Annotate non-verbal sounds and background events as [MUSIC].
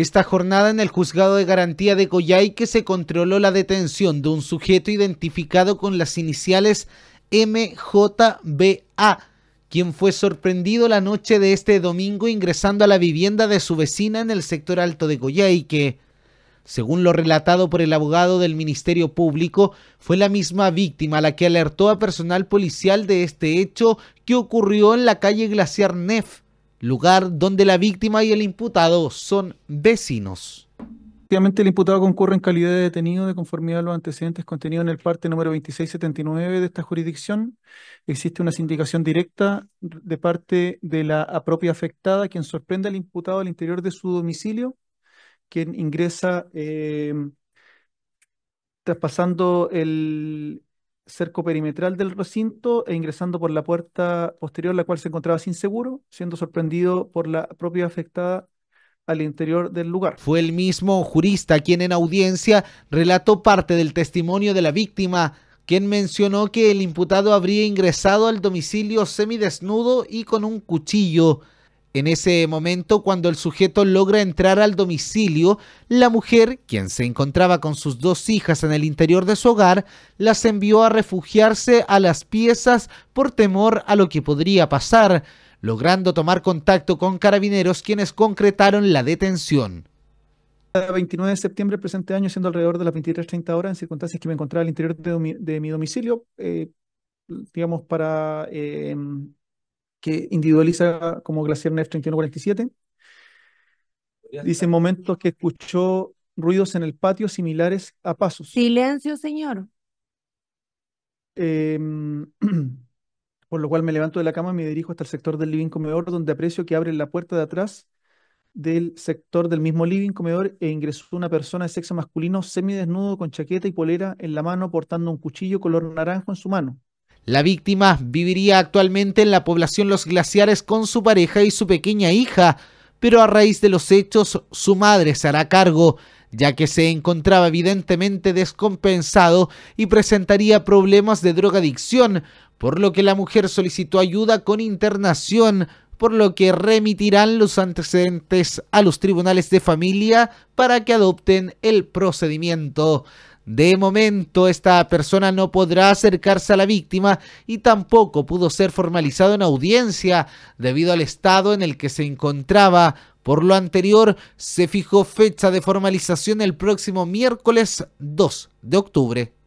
Esta jornada en el juzgado de garantía de Goyay que se controló la detención de un sujeto identificado con las iniciales MJBA, quien fue sorprendido la noche de este domingo ingresando a la vivienda de su vecina en el sector alto de Goyayque. según lo relatado por el abogado del Ministerio Público, fue la misma víctima la que alertó a personal policial de este hecho que ocurrió en la calle Glaciar Neff lugar donde la víctima y el imputado son vecinos. Efectivamente, el imputado concurre en calidad de detenido de conformidad a los antecedentes contenidos en el parte número 2679 de esta jurisdicción. Existe una sindicación directa de parte de la propia afectada, quien sorprende al imputado al interior de su domicilio, quien ingresa eh, traspasando el, cerco perimetral del recinto e ingresando por la puerta posterior, la cual se encontraba sin seguro, siendo sorprendido por la propia afectada al interior del lugar. Fue el mismo jurista quien en audiencia relató parte del testimonio de la víctima, quien mencionó que el imputado habría ingresado al domicilio semidesnudo y con un cuchillo en ese momento, cuando el sujeto logra entrar al domicilio, la mujer, quien se encontraba con sus dos hijas en el interior de su hogar, las envió a refugiarse a las piezas por temor a lo que podría pasar, logrando tomar contacto con carabineros quienes concretaron la detención. El 29 de septiembre del presente año, siendo alrededor de las 23.30 horas, en circunstancias que me encontraba al interior de, mi domicilio, eh, digamos, para eh, que individualiza como Glacier NEF 3147. Dice momentos que escuchó ruidos en el patio similares a pasos. Silencio, señor. Em, [CLEARS THROAT] por lo cual me levanto de la cama y me dirijo hasta el sector del living comedor, donde aprecio que abre la puerta de atrás del sector del mismo living comedor e ingresó una persona de sexo masculino semidesnudo con chaqueta y polera en la mano portando un cuchillo color naranjo en su mano. La víctima viviría actualmente en la población Los Glaciares con su pareja y su pequeña hija, pero a raíz de los hechos su madre se hará cargo, ya que se encontraba evidentemente descompensado y presentaría problemas de drogadicción, por lo que la mujer solicitó ayuda con internación por lo que remitirán los antecedentes a los tribunales de familia para que adopten el procedimiento. De momento, esta persona no podrá acercarse a la víctima y tampoco pudo ser formalizado en audiencia debido al estado en el que se encontraba. Por lo anterior, se fijó fecha de formalización el próximo miércoles 2 de octubre.